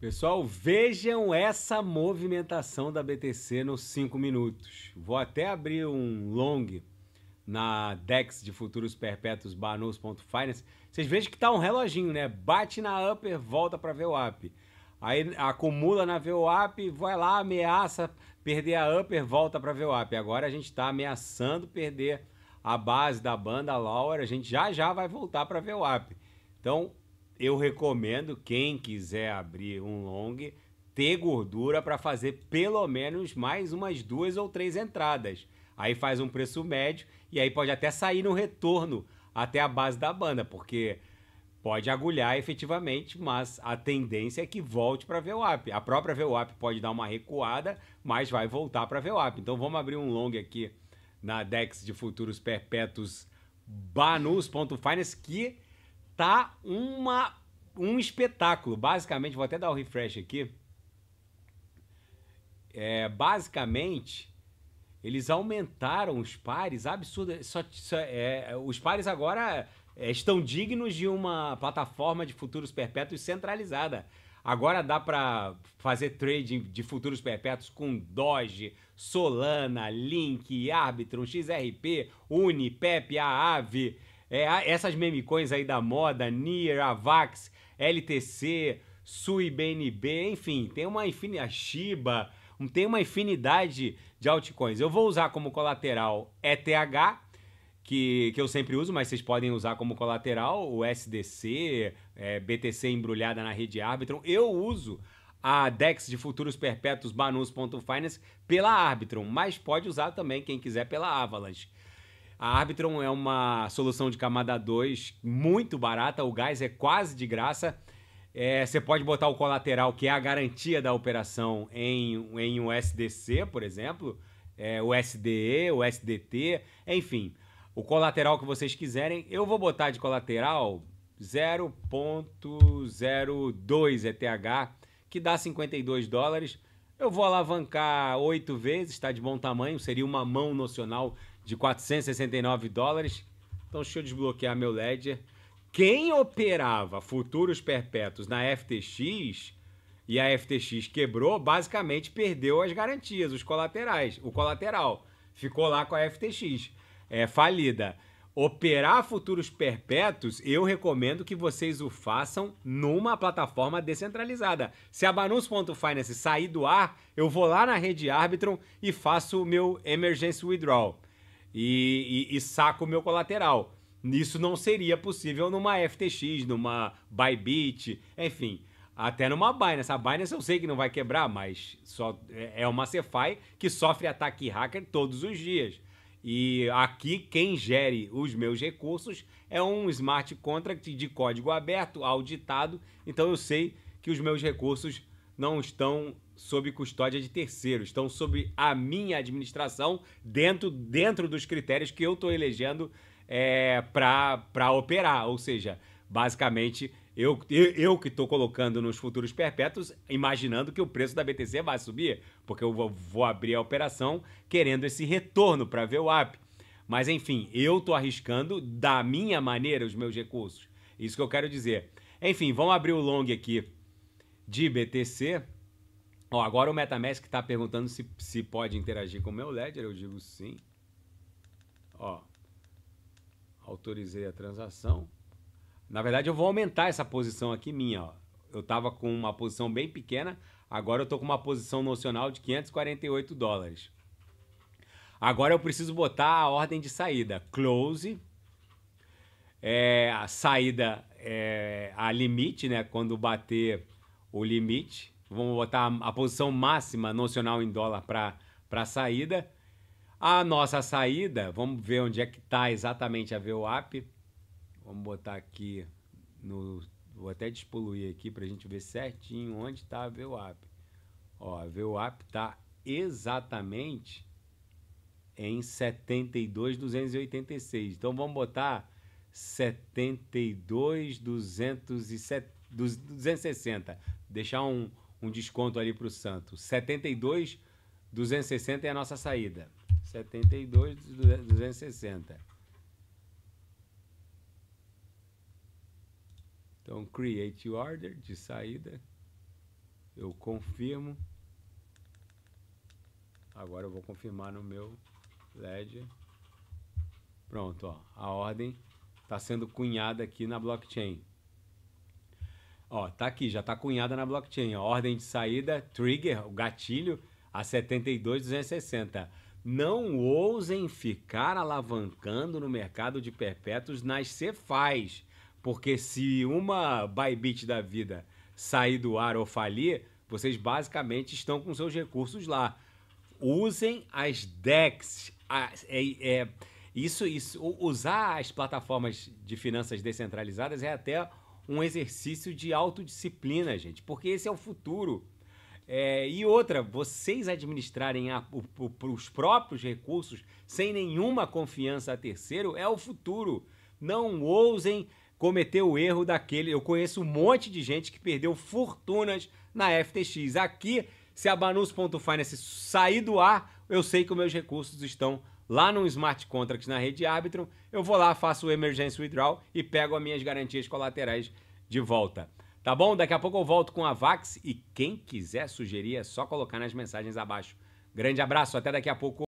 Pessoal, vejam essa movimentação da BTC nos 5 minutos. Vou até abrir um long na DEX de futuros perpétuos banos.finance. Vocês vejam que tá um reloginho, né? Bate na upper, volta para VWAP. Aí acumula na VWAP, vai lá, ameaça perder a upper, volta para VWAP. Agora a gente está ameaçando perder a base da banda Laura, a gente já já vai voltar para VWAP. Então, eu recomendo quem quiser abrir um long ter gordura para fazer pelo menos mais umas duas ou três entradas. Aí faz um preço médio e aí pode até sair no retorno até a base da banda, porque pode agulhar efetivamente, mas a tendência é que volte para a VWAP. A própria VWAP pode dar uma recuada, mas vai voltar para a VWAP. Então vamos abrir um long aqui na Dex de Futuros Perpétuos banus.finance que tá uma, um espetáculo. Basicamente, vou até dar o um refresh aqui. É, basicamente, eles aumentaram os pares absurdo Só, só é, os pares agora é, estão dignos de uma plataforma de futuros perpétuos centralizada. Agora dá para fazer trading de futuros perpétuos com Doge, Solana, Link, Arbitrum, XRP, Uni, Aave, é, essas memecoins aí da moda, near Avax, LTC, SuiBNB, enfim, tem uma infinidade, Shiba, tem uma infinidade de altcoins. Eu vou usar como colateral ETH, que, que eu sempre uso, mas vocês podem usar como colateral o SDC, é, BTC embrulhada na rede Arbitrum. Eu uso a DEX de futuros perpétuos Banus.finance pela Arbitrum, mas pode usar também quem quiser pela Avalanche. A Arbitron é uma solução de camada 2 muito barata, o gás é quase de graça. É, você pode botar o colateral, que é a garantia da operação, em, em um SDC, por exemplo, é, o SDE, o SDT, enfim, o colateral que vocês quiserem. Eu vou botar de colateral 0.02 ETH, que dá 52 dólares. Eu vou alavancar oito vezes, está de bom tamanho, seria uma mão nocional de 469 dólares. Então, deixa eu desbloquear meu Ledger. Quem operava futuros perpétuos na FTX e a FTX quebrou, basicamente perdeu as garantias, os colaterais, o colateral. Ficou lá com a FTX, é falida. Operar futuros perpétuos, eu recomendo que vocês o façam numa plataforma descentralizada. Se a Banus.finance sair do ar, eu vou lá na rede Arbitrum e faço o meu emergency withdrawal e, e, e o meu colateral. Isso não seria possível numa FTX, numa Bybit, enfim, até numa Binance. A Binance eu sei que não vai quebrar, mas só é, é uma CeFi que sofre ataque hacker todos os dias. E aqui quem gere os meus recursos é um smart contract de código aberto, auditado, então eu sei que os meus recursos não estão sob custódia de terceiros, estão sob a minha administração dentro, dentro dos critérios que eu estou elegendo é, para operar. Ou seja, basicamente, eu, eu, eu que estou colocando nos futuros perpétuos, imaginando que o preço da BTC vai subir, porque eu vou, vou abrir a operação querendo esse retorno para ver o app. Mas enfim, eu estou arriscando da minha maneira os meus recursos. Isso que eu quero dizer. Enfim, vamos abrir o long aqui de BTC. Ó, agora o MetaMask está perguntando se, se pode interagir com o meu Ledger. Eu digo sim. Ó, autorizei a transação. Na verdade, eu vou aumentar essa posição aqui minha. Ó. Eu estava com uma posição bem pequena, agora eu estou com uma posição nocional de 548 dólares. Agora eu preciso botar a ordem de saída. Close, é, a saída, é, a limite, né? Quando bater o limite. Vamos botar a, posição máxima nocional em dólar para a saída. A nossa saída, vamos ver onde é que está exatamente a VWAP. Vamos botar aqui no. Vou até despoluir aqui para a gente ver certinho onde está a VWAP. Ó, a VWAP está exatamente em 72,286. Então vamos botar 72,260 deixar um, um desconto ali para o Santos. 72 260 é a nossa saída. 72 260. Então, create order de saída. Eu confirmo. Agora eu vou confirmar no meu led. Pronto, ó, a ordem está sendo cunhada aqui na blockchain. Ó, tá aqui, já tá cunhada na blockchain. Ó, ordem de saída, trigger, o gatilho, a 72260. Não ousem ficar alavancando no mercado de perpétuos nas Cefais, porque se uma Bybit da vida sair do ar ou falir, vocês basicamente estão com seus recursos lá. Usem as DEX. As, é, é, isso, isso, usar as plataformas de finanças descentralizadas é até um exercício de autodisciplina, gente, porque esse é o futuro. É, e outra, vocês administrarem a, o, o, os próprios recursos sem nenhuma confiança a terceiro é o futuro. Não ousem cometer o erro daquele. Eu conheço um monte de gente que perdeu fortunas na FTX. Aqui, se a Banus.finance sair do ar, eu sei que os meus recursos estão lá no Smart Contracts na rede Arbitrum, eu vou lá, faço o Emergency Withdrawal e pego as minhas garantias colaterais de volta. Tá bom? Daqui a pouco eu volto com a Vax e quem quiser sugerir é só colocar nas mensagens abaixo. Grande abraço, até daqui a pouco.